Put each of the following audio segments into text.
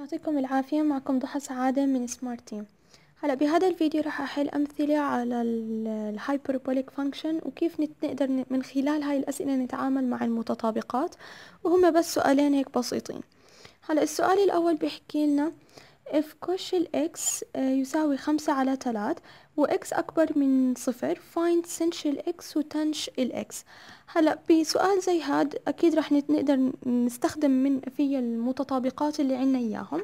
يعطيكم العافية معكم ضحى سعادة من سمارت تيم هلا بهذا الفيديو راح احل امثلة على الهايبربوليك فانكشن وكيف نقدر من خلال هاي الاسئلة نتعامل مع المتطابقات وهم بس سؤالين هيك بسيطين هلا السؤال الاول بيحكي لنا if كوش الإكس آه، يساوي خمسة على ثلاث وإكس أكبر من صفر find سنش الإكس وتنش الإكس هلأ بسؤال زي هاد أكيد رح نقدر نستخدم من في المتطابقات اللي عنا إياهم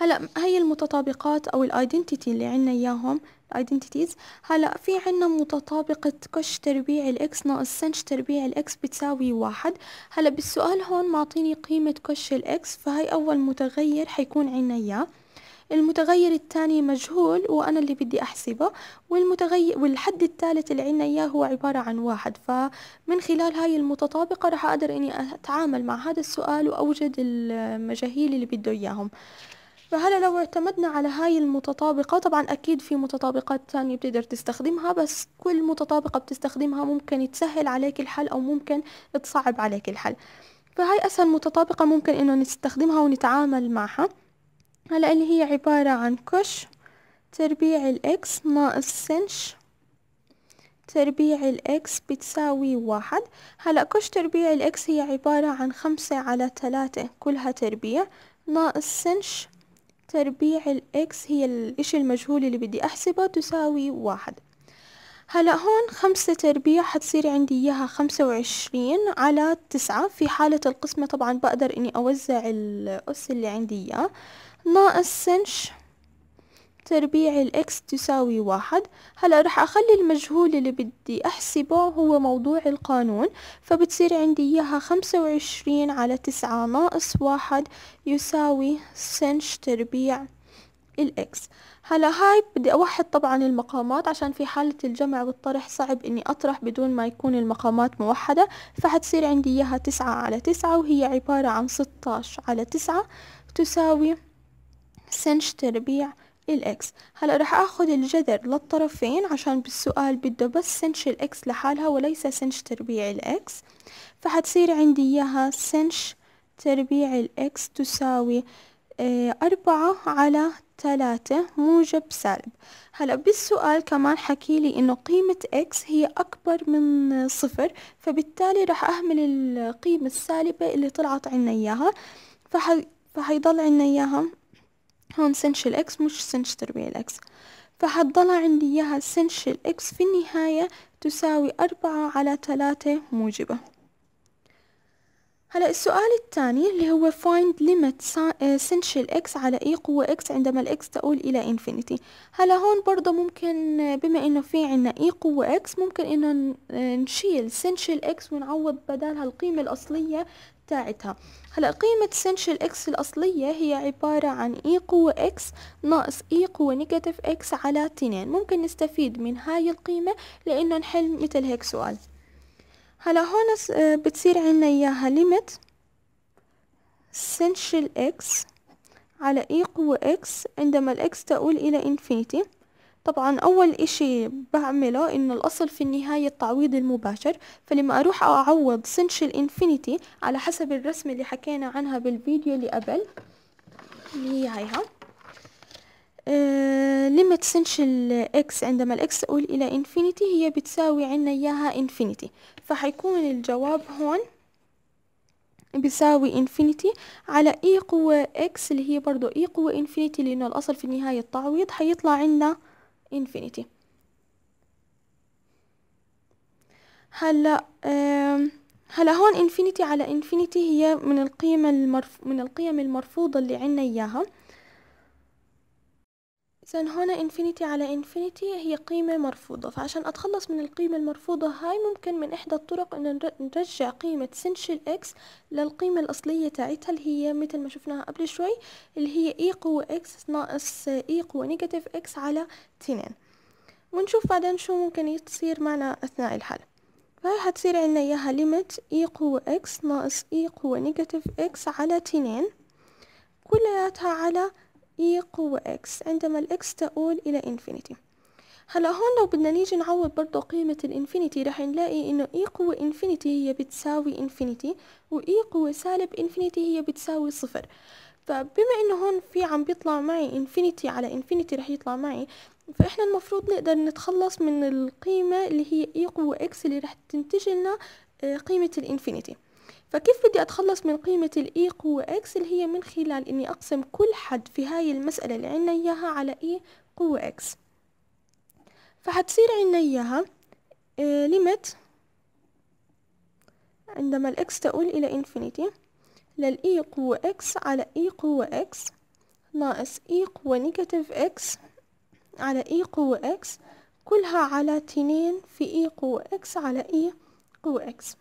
هلا هي المتطابقات او الايدنتيتي اللي عنا اياهم الايدنتيتيز هلا في عنا متطابقة كش تربيع الاكس ناقص سنش تربيع الاكس بتساوي واحد هلا بالسؤال هون معطيني قيمة كش الاكس فهي اول متغير حيكون عنا اياه المتغير الثاني مجهول وأنا اللي بدي أحسبه والمتغير والحد الثالث اللي عنا إياه هو عبارة عن واحد فمن خلال هاي المتطابقة رح أقدر إني أتعامل مع هذا السؤال وأوجد المجاهيل اللي بده إياهم فهلا لو اعتمدنا على هاي المتطابقة طبعا أكيد في متطابقات تانية بتقدر تستخدمها بس كل متطابقة بتستخدمها ممكن تسهل عليك الحل أو ممكن تصعب عليك الحل فهاي أسهل متطابقة ممكن إنه نستخدمها ونتعامل معها هلا اللي هي عبارة عن كش تربيع الإكس ناقص سنش تربيع الإكس بتساوي واحد هلأ كش تربيع الإكس هي عبارة عن خمسة على تلاتة كلها تربيع ناقص سنش تربيع الإكس هي الإشي المجهول اللي بدي أحسبه تساوي واحد هلا هون خمسة تربيع حتصير عندي إياها خمسة وعشرين على تسعة في حالة القسمة طبعا بقدر إني أوزع الأس اللي عندي إياه ناقص سنش تربيع الإكس تساوي واحد هلأ رح أخلي المجهول اللي بدي أحسبه هو موضوع القانون فبتصير عندي إياها خمسة وعشرين على تسعة ناقص واحد يساوي سنش تربيع الإكس هلا هاي بدي أوحد طبعا المقامات عشان في حالة الجمع والطرح صعب إني أطرح بدون ما يكون المقامات موحدة فحتصير عندي إياها تسعة على تسعة وهي عبارة عن ستاش على تسعة تساوي سنش تربيع للإكس هلأ راح أخذ الجذر للطرفين عشان بالسؤال بده بس سنش الإكس لحالها وليس سنش تربيع الإكس فحتصير عندي إياها سنش تربيع الإكس تساوي آه، أربعة على تلاتة موجب سالب هلأ بالسؤال كمان حكيلي إنه قيمة x هي أكبر من صفر فبالتالي راح أهمل القيمة السالبة اللي طلعت عنا إياها فح... فحيضل عنا إياها هون سنشل اكس مش سنش تربيع الإكس فحتضلها عندي إياها سنشل اكس في النهاية تساوي أربعة على تلاتة موجبة هلا السؤال الثاني اللي هو find limit essential x آه، على اي قوة x عندما ال x تؤول إلى infinity هلا هون برضه ممكن آه، بما إنه في عنا اي قوة x ممكن إنه آه، نشيل essential x ونعوض بدالها القيمة الأصلية بتاعتها هلا قيمة سنشل اكس الأصلية هي عبارة عن اي e قوة اكس ناقص اي e قوة نيجاتيف اكس على تنين ممكن نستفيد من هاي القيمة لأنه نحل مثل هيك سؤال هلا هون آه، بتصير عنا إياها ليمت سنشل اكس على اي e قوة اكس عندما الاكس تؤول إلى انفينيتي طبعا اول اشي بعمله انه الاصل في النهاية التعويض المباشر فلما اروح اعوض سنش الانفينيتي على حسب الرسمة اللي حكينا عنها بالفيديو اللي قبل اللي هي هيها ليمت سنش الاكس عندما الاكس تؤول الى انفينيتي هي بتساوي عنا اياها انفينيتي فحيكون الجواب هون بيساوي انفينيتي على اي e قوة اكس اللي هي برضو اي e قوة انفينيتي لانه الاصل في النهاية التعويض حيطلع عنا انفينيتي هلا هلا هون انفينيتي على انفينيتي هي من القيم المرف من القيم المرفوضة اللي عنا إياها إذا هنا انفينيتي على انفينيتي هي قيمة مرفوضة فعشان أتخلص من القيمة المرفوضة هاي ممكن من إحدى الطرق إن نرجع قيمة سنشل اكس للقيمة الأصلية تاعتها اللي هي مثل ما شفناها قبل شوي اللي هي اي e قوة اكس ناقص اي e قوة نيجاتيف اكس على 2 ونشوف بعدين شو ممكن يصير معنا أثناء الحل فهي حتصير عنا إياها ليميت اي e قوة اكس ناقص اي قوة نيجاتيف اكس على 2 كلياتها على اي e قوة x عندما ال x تؤول إلى infinity هلا هون لو بدنا نيجي نعوض برضه قيمة الانفينيتي رح نلاقي انه اي e قوة انفينيتي هي بتساوي انفينيتي واي e قوة سالب انفينيتي هي بتساوي صفر فبما انه هون في عم بيطلع معي انفينيتي على انفينيتي رح يطلع معي فاحنا المفروض نقدر نتخلص من القيمة اللي هي اي قوة اكس اللي رح تنتج لنا آه، قيمة الانفينيتي فكيف بدي أتخلص من قيمة الـ E قوة X اللي هي من خلال إني أقسم كل حد في هاي المسألة اللي عنا إياها على E قوة X فحتصير عنا إياها ليمت آه، عندما الإكس تؤول إلى إنفينيتي للـ E قوة X على E قوة X ناقص E قوة نيجاتيف X على E قوة X كلها على 2 في E قوة X على E قوة X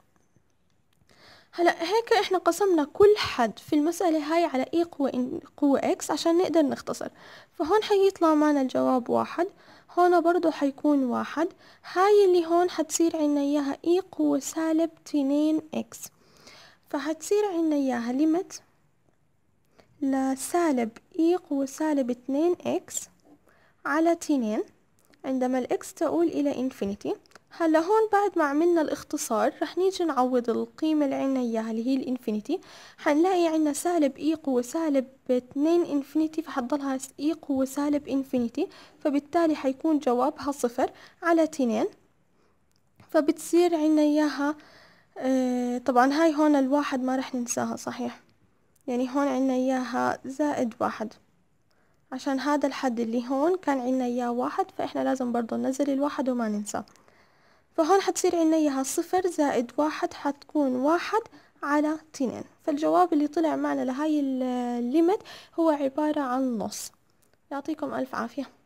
هلا هيك احنا قسمنا كل حد في المسألة هاي على اي قوة إن قوة اكس عشان نقدر نختصر فهون حيطلع معنا الجواب واحد هون برضو حيكون واحد هاي اللي هون حتصير عنا اياها اي قوة سالب تنين اكس فحتصير عنا اياها لمت لسالب اي قوة سالب تنين اكس على تنين عندما الاكس تؤول الى انفينيتي هلا هون بعد ما عملنا الاختصار رح نيجي نعوض القيمة اللي عنا اياها اللي هي الانفينيتي حنلاقي عنا سالب اي e قوة سالب اتنين انفينيتي فحتضلها اي e قوة سالب انفينيتي فبالتالي حيكون جوابها صفر على اتنين فبتصير عنا اياها اه طبعا هاي هون الواحد ما رح ننساها صحيح يعني هون عنا اياها زائد واحد عشان هذا الحد اللي هون كان عنا اياه واحد فاحنا لازم برضو ننزل الواحد وما ننساه فهون حتصير عنا إياها صفر زائد واحد حتكون واحد على اثنين فالجواب اللي طلع معنا لهاي الليمت هو عبارة عن نص يعطيكم ألف عافية